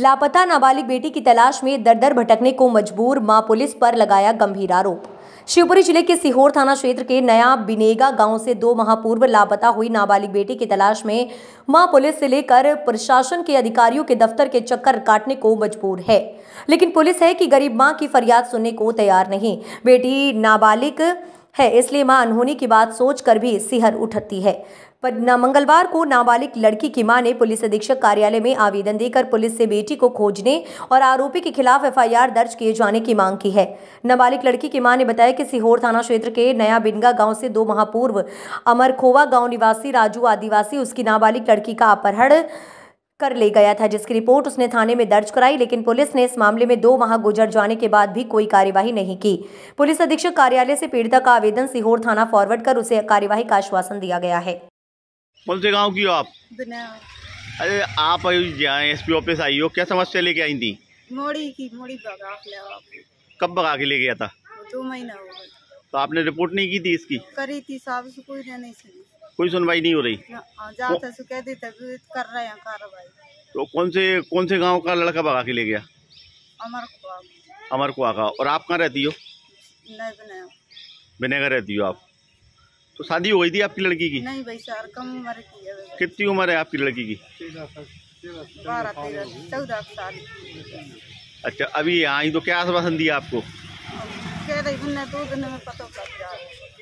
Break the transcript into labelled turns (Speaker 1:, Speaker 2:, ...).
Speaker 1: लापता नाबालिग बेटी की तलाश में दर दर भटकने को मजबूर मां पुलिस पर लगाया गंभीर आरोप शिवपुरी जिले के सीहोर थाना क्षेत्र के नया बिनेगा गांव से दो माह पूर्व लापता हुई नाबालिग बेटी की तलाश में मां पुलिस से लेकर प्रशासन के अधिकारियों के दफ्तर के चक्कर काटने को मजबूर है लेकिन पुलिस है कि गरीब मां की फरियाद सुनने को तैयार नहीं बेटी नाबालिग है इसलिए मां अनहोनी की बात सोचकर भी सिहर उठती है ना मंगलवार को नाबालिग लड़की की मां ने पुलिस अधीक्षक कार्यालय में आवेदन देकर पुलिस से बेटी को खोजने और आरोपी के खिलाफ एफआईआर दर्ज किए जाने की मांग की है नाबालिग लड़की की मां ने बताया कि सीहोर थाना क्षेत्र के नया बिनगा गांव से दो महापूर्व अमरखोवा गांव निवासी राजू आदिवासी उसकी नाबालिग लड़की का अपहरण कर ले गया था जिसकी रिपोर्ट उसने थाने में दर्ज कराई लेकिन पुलिस ने इस मामले में दो माह गुजर जाने के बाद भी कोई कार्यवाही नहीं की पुलिस अधीक्षक कार्यालय से पीड़िता का आवेदन सीहोर थाना फॉरवर्ड कर उसे कार्यवाही का आश्वासन दिया गया है
Speaker 2: की हो आप अरे आप एस पी ऑफिस आई हो क्या समस्या लेके आई थी
Speaker 3: मोड़ी की मोड़ी
Speaker 2: कब बगा के ले गया था दो महीना तो आपने रिपोर्ट नहीं की थी इसकी
Speaker 3: करी थी साहब से कोई नहीं सुनी कोई
Speaker 2: सुनवाई नहीं हो रही
Speaker 3: हाँ, हाँ, तो,
Speaker 2: तो कौन से कौन से गांव का लड़का भगा के ले गया
Speaker 3: अमर कुआ
Speaker 2: अमर कुआ का और आप कहाँ रहती हो बिनेगा रहती हो आप तो शादी हो गई थी आपकी लड़की की नहीं
Speaker 3: भाई सर कम उम्र की है कितनी
Speaker 2: उम्र है आपकी लड़की की
Speaker 3: बारह तेरह चौदह साल
Speaker 2: अच्छा अभी आई तो क्या आश्वासन दिया आपको
Speaker 3: कह रही दो दिन में पता चल जाएगा